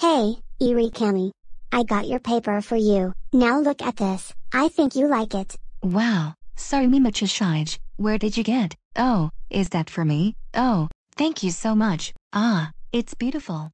Hey, Irikami. I got your paper for you. Now look at this. I think you like it. Wow. Sorry Mima where did you get? Oh, is that for me? Oh, thank you so much. Ah, it's beautiful.